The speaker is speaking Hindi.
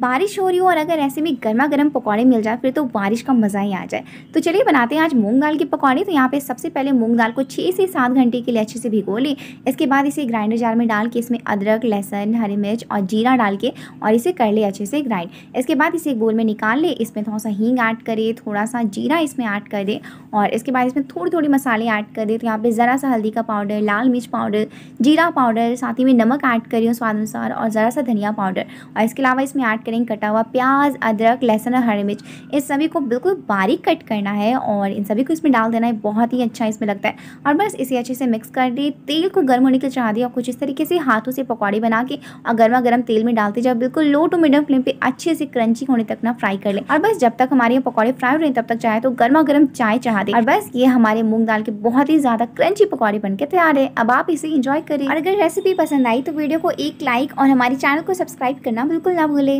बारिश हो रही हो और अगर ऐसे में गर्मा गर्म पकौड़े मिल जाए फिर तो बारिश का मज़ा ही आ जाए तो चलिए बनाते हैं आज मूंग दाल के पकौड़े तो यहाँ पे सबसे पहले मूंग दाल को छः से सात घंटे के लिए अच्छे से भिगो ले इसके बाद इसे ग्राइंडर जार में डाल के इसमें अदरक लहसुन हरी मिर्च और जीरा डाल के और इसे कर ले अच्छे से ग्राइंड इसके बाद इसे एक बोल में निकाल ले इसमें थोड़ा सा हींग ऐड करे थोड़ा सा जीरा इसमें ऐड कर दे और इसके बाद इसमें थोड़ी थोड़ी मसाले ऐड कर दे तो यहाँ पर ज़रा सा हल्दी का पाउडर लाल मिर्च पाउडर जीरा पाउडर साथ ही में नमक ऐड करी हूँ स्वाद अनुसार और ज़रा सा धनिया पाउडर और इसके अलावा इसमें ऐड करेंगे कटा हुआ प्याज अदरक लहसुन और हरी मिर्च इन सभी को बिल्कुल बारीक कट करना है और इन सभी को इसमें डाल देना है बहुत ही अच्छा इसमें लगता है और बस इसे अच्छे से मिक्स कर दी तेल को गर्म होने के लिए चढ़ा दिया और कुछ इस तरीके से हाथों से पकौड़ी बना के और गर्मा गर्म तेल में डालते जाओ बिल्कुल लो टू मीडियम फ्लेम पर अच्छे से क्रंची होने तक ना फ्राई कर ले और बस जब तक हमारे पकौड़े फ्राई हो रहे हैं तब तक चाहे तो गर्मा गर्म चाय चाह दे और बस ये हमारे मूंग दाल के बहुत ही ज़्यादा क्रंची पकौड़े बनकर तैयार है अब आप इसे इंजॉय करें और अगर रेसिपी पसंद आई तो वीडियो को एक लाइक और हमारे चैनल को सब्सक्राइब करना बिल्कुल ना भूलें